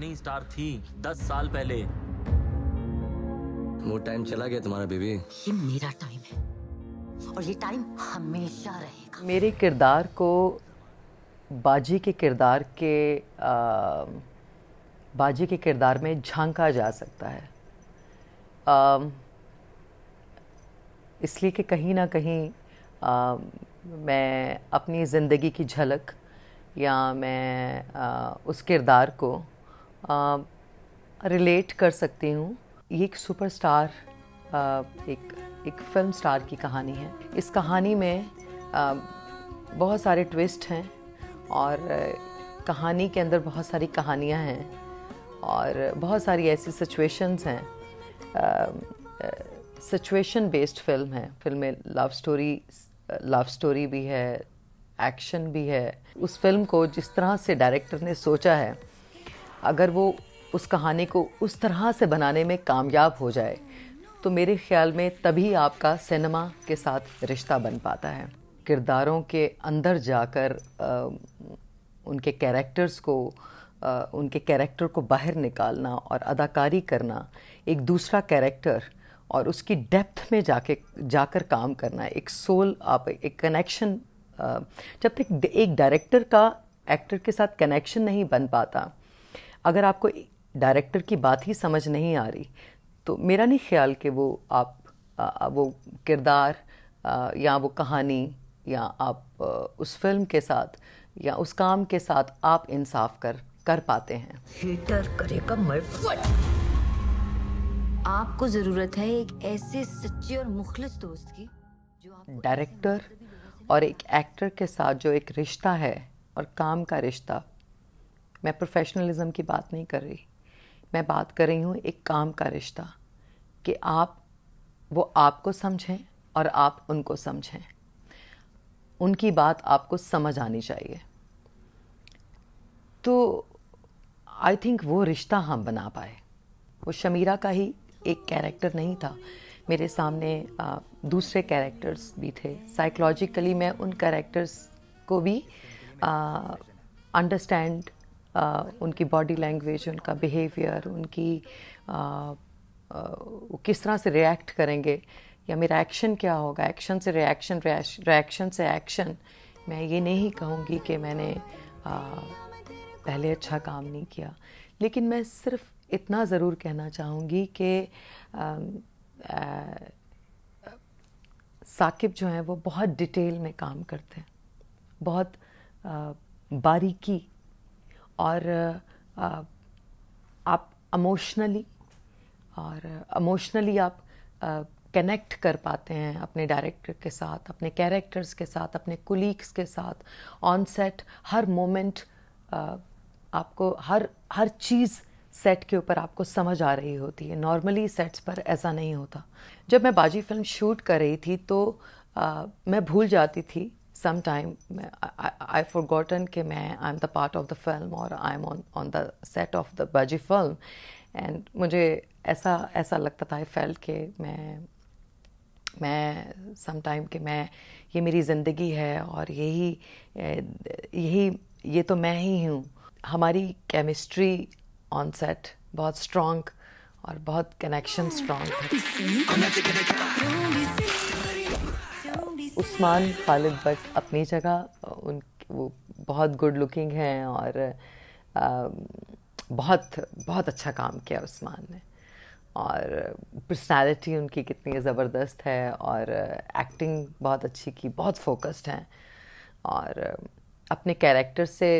नहीं स्टार थी दस साल पहले वो टाइम चला गया तुम्हारा बेबी ये मेरा टाइम है और ये टाइम हमेशा रहेगा मेरे किरदार को बाजी के किरदार के आ, बाजी के किरदार में झांका जा सकता है इसलिए कि कहीं ना कहीं आ, मैं अपनी ज़िंदगी की झलक या मैं आ, उस किरदार को रिलेट कर सकती हूँ ये एक सुपरस्टार एक एक फिल्म स्टार की कहानी है इस कहानी में बहुत सारे ट्विस्ट हैं और कहानी के अंदर बहुत सारी कहानियाँ हैं और बहुत सारी ऐसी सिचुएशंस हैं सिचुएशन बेस्ड फिल्म है फिल्म में लव स्टोरी लव स्टोरी भी है एक्शन भी है उस फिल्म को जिस तरह से डायरेक्टर ने सोचा है अगर वो उस कहानी को उस तरह से बनाने में कामयाब हो जाए तो मेरे ख्याल में तभी आपका सिनेमा के साथ रिश्ता बन पाता है किरदारों के अंदर जाकर आ, उनके कैरेक्टर्स को आ, उनके कैरेक्टर को बाहर निकालना और अदाकारी करना एक दूसरा कैरेक्टर और उसकी डेप्थ में जाके जाकर काम करना एक सोल आप एक कनेक्शन जब तक एक डायरेक्टर का एक्टर के साथ कनेक्शन नहीं बन पाता अगर आपको डायरेक्टर की बात ही समझ नहीं आ रही तो मेरा नहीं ख्याल कि वो आप आ, वो किरदार या वो कहानी या आप आ, उस फिल्म के साथ या उस काम के साथ आप इंसाफ कर कर पाते हैं आपको ज़रूरत है एक ऐसे सच्चे और मुखलिस दोस्त की जो डायरेक्टर और एक एक्टर के साथ जो एक रिश्ता है और काम का रिश्ता मैं प्रोफेशनलिज्म की बात नहीं कर रही मैं बात कर रही हूँ एक काम का रिश्ता कि आप वो आपको समझें और आप उनको समझें उनकी बात आपको समझ आनी चाहिए तो आई थिंक वो रिश्ता हम बना पाए वो शमीरा का ही एक कैरेक्टर नहीं था मेरे सामने आ, दूसरे कैरेक्टर्स भी थे साइकोलॉजिकली मैं उन कैरेक्टर्स को भी अंडरस्टैंड उनकी बॉडी लैंग्वेज उनका बिहेवियर उनकी वो किस तरह से रिएक्ट करेंगे या मेरा एक्शन क्या होगा एक्शन से रिएक्शन रिएक्शन से एक्शन मैं ये नहीं कहूँगी कि मैंने आ, पहले अच्छा काम नहीं किया लेकिन मैं सिर्फ इतना ज़रूर कहना चाहूँगी कि साकिब जो हैं वो बहुत डिटेल में काम करते हैं बहुत आ, बारीकी और आप इमोशनली और इमोशनली आप कनेक्ट कर पाते हैं अपने डायरेक्टर के साथ अपने कैरेक्टर्स के साथ अपने कुलीग्स के साथ ऑन सेट हर मोमेंट आपको हर हर चीज़ सेट के ऊपर आपको समझ आ रही होती है नॉर्मली सेट्स पर ऐसा नहीं होता जब मैं बाजी फिल्म शूट कर रही थी तो आ, मैं भूल जाती थी sometime I, मैं I am the part of the film और I am on on the set of the बजी फिल्म एंड मुझे ऐसा ऐसा लगता था आई फेल्ट कि मैं मैं टाइम कि मैं ये मेरी ज़िंदगी है और यही यही ये तो मैं ही हूँ हमारी केमिस्ट्री ऑन सेट बहुत स्ट्रॉन्ग और बहुत कनेक्शन स्ट्रॉन्ग है उस्मान खालिद बट अपनी जगह उन वो बहुत गुड लुकिंग हैं और आ, बहुत बहुत अच्छा काम किया उस्मान ने और पर्सनालिटी उनकी कितनी ज़बरदस्त है और एक्टिंग बहुत अच्छी की बहुत फोकस्ड हैं और अपने कैरेक्टर से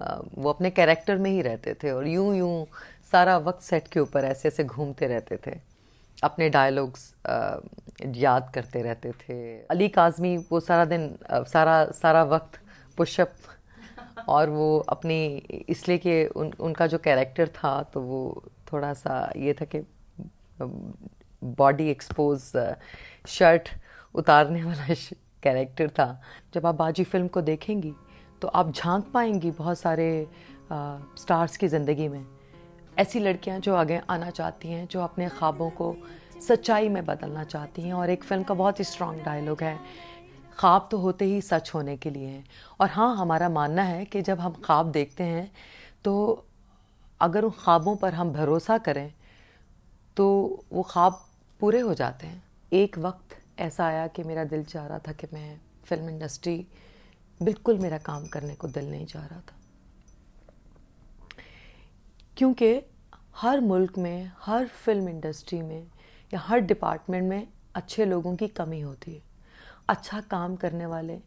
वो अपने कैरेक्टर में ही रहते थे और यूं यूं सारा वक्त सेट के ऊपर ऐसे ऐसे घूमते रहते थे अपने डायलॉग्स याद करते रहते थे अली काजमी वो सारा दिन सारा सारा वक्त पुशअप और वो अपनी इसलिए कि उन उनका जो कैरेक्टर था तो वो थोड़ा सा ये था कि बॉडी एक्सपोज शर्ट उतारने वाला कैरेक्टर था जब आप बाजी फिल्म को देखेंगी तो आप झांक पाएंगी बहुत सारे आ, स्टार्स की ज़िंदगी में ऐसी लड़कियां जो आगे आना चाहती हैं जो अपने ख्वाबों को सच्चाई में बदलना चाहती हैं और एक फिल्म का बहुत ही स्ट्रॉन्ग डायलॉग है ख्वाब तो होते ही सच होने के लिए हैं और हाँ हमारा मानना है कि जब हम ख्वाब देखते हैं तो अगर उन ख्वाबों पर हम भरोसा करें तो वो ख्वाब पूरे हो जाते हैं एक वक्त ऐसा आया कि मेरा दिल चाह रहा था कि मैं फिल्म इंडस्ट्री बिल्कुल मेरा काम करने को दिल नहीं चाह रहा था क्योंकि हर मुल्क में हर फिल्म इंडस्ट्री में या हर डिपार्टमेंट में अच्छे लोगों की कमी होती है अच्छा काम करने वाले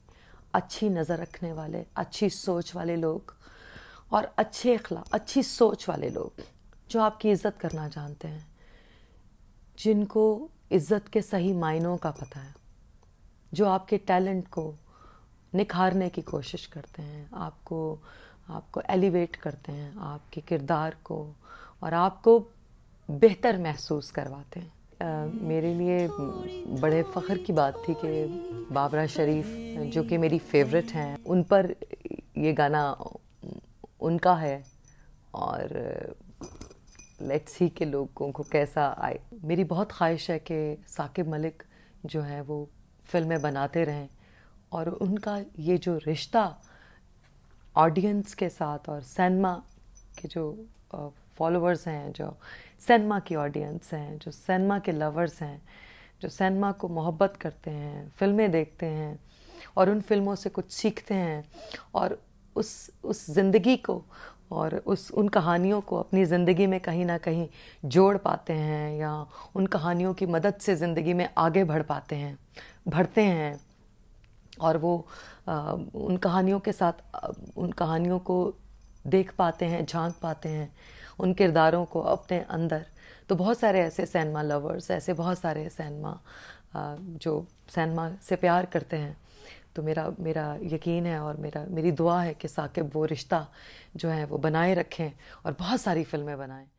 अच्छी नज़र रखने वाले अच्छी सोच वाले लोग और अच्छे अखला अच्छी सोच वाले लोग जो आपकी इज़्ज़त करना जानते हैं जिनको इज़्ज़त के सही मायनों का पता है जो आपके टैलेंट को निखारने की कोशिश करते हैं आपको आपको एलिवेट करते हैं आपके किरदार को और आपको बेहतर महसूस करवाते हैं आ, मेरे लिए बड़े फ़ख्र की बात थी कि बाबरा शरीफ जो कि मेरी फेवरेट हैं उन पर ये गाना उनका है और लेट्स ही के लोगों को कैसा आए मेरी बहुत ख्वाहिश है कि साकिब मलिक जो हैं वो फिल्में बनाते रहें और उनका ये जो रिश्ता ऑडियंस के साथ और सैनमा के जो फॉलोअर्स हैं जो सैनमा की ऑडियंस हैं जो सैनमा के लवर्स हैं जो सैनमा को मोहब्बत करते हैं फिल्में देखते हैं और उन फिल्मों से कुछ सीखते हैं और उस उस ज़िंदगी को और उस उन कहानियों को अपनी ज़िंदगी में कहीं ना कहीं जोड़ पाते हैं या उन कहानियों की मदद से ज़िंदगी में आगे बढ़ पाते हैं बढ़ते हैं और वो उन कहानियों के साथ उन कहानियों को देख पाते हैं झांक पाते हैं उन किरदारों को अपने अंदर तो बहुत सारे ऐसे सैनमा लवर्स ऐसे बहुत सारे सैनमा जो सैनमा से प्यार करते हैं तो मेरा मेरा यकीन है और मेरा मेरी दुआ है कि साकिब वो रिश्ता जो है वो बनाए रखें और बहुत सारी फिल्में बनाएं